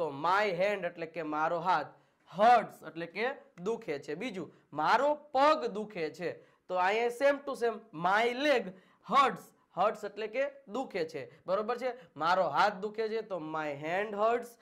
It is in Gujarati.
તો માય હેન્ડ એટલે કે મારો હાથ હર્ટ્સ એટલે કે દુખે છે બીજું મારો પગ દુખે છે તો અહીંયા same to same my leg hurts hurts એટલે કે દુખે છે બરોબર છે મારો હાથ દુખે છે તો માય હેન્ડ હર્ટ્સ